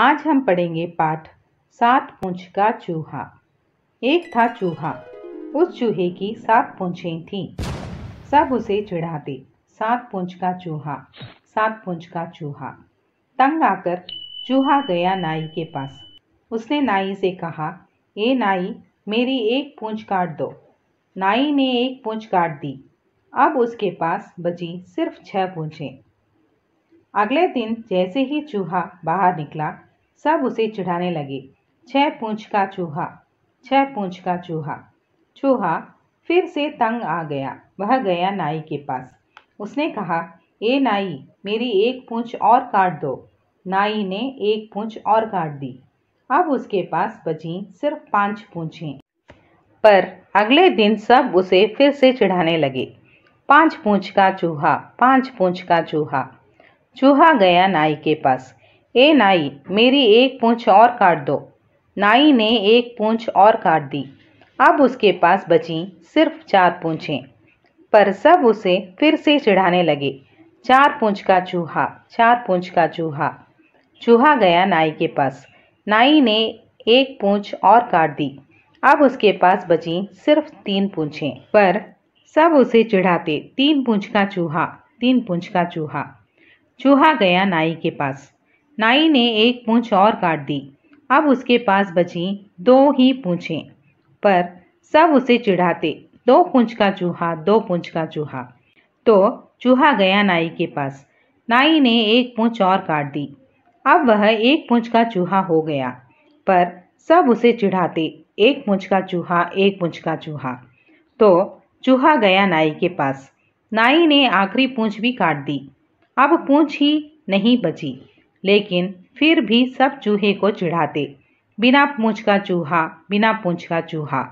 आज हम पढ़ेंगे पाठ सात पूछ का चूहा एक था चूहा उस चूहे की सात पूंछें थीं सब उसे चिढ़ाते सात पूंछ का चूहा सात पूंछ का चूहा तंग आकर चूहा गया नाई के पास उसने नाई से कहा ए नाई मेरी एक पूछ काट दो नाई ने एक पूछ काट दी अब उसके पास बची सिर्फ छह पूछें अगले दिन जैसे ही चूहा बाहर निकला सब उसे चिढ़ाने लगे छह पूंछ का चूहा छह पूंछ का चूहा चूहा फिर से तंग आ गया वह गया नाई के पास उसने कहा ए नाई मेरी एक पूंछ और काट दो नाई ने एक पूंछ और काट दी अब उसके पास बची सिर्फ पांच पूंछें पर अगले दिन सब उसे फिर से चिढ़ाने लगे पांच पूंछ का चूहा पांच पूंछ का चूहा चूहा गया नाई के पास ए नाई मेरी एक पूंछ और काट दो नाई ने एक पूंछ और काट दी अब उसके पास बची सिर्फ चार पूंछें पर सब उसे फिर से चिढ़ाने लगे चार पूंछ का चूहा चार पूंछ का चूहा चूहा गया नाई के पास नाई ने एक पूंछ और काट दी अब उसके पास बची सिर्फ तीन पूंछें पर सब उसे चिढ़ाते तीन पूंछ का चूहा तीन पूंछ का चूहा चूहा गया नाई के पास नाई ने एक पूँछ और काट दी अब उसके पास बची दो ही पूँछें पर सब उसे चिढ़ाते दो पूंछ का चूहा दो पूंछ का चूहा तो चूहा गया नाई के पास नाई ने एक पूँछ और काट दी अब वह एक पूँछ का चूहा हो गया पर सब उसे चिढ़ाते एक पूछ का चूहा एक पूछ का चूहा तो चूहा गया नाई के पास नाई ने आखिरी पूँछ भी काट दी अब पूंछ ही नहीं बची लेकिन फिर भी सब चूहे को चिढ़ाते बिना पूंछ का चूहा बिना पूंछ का चूहा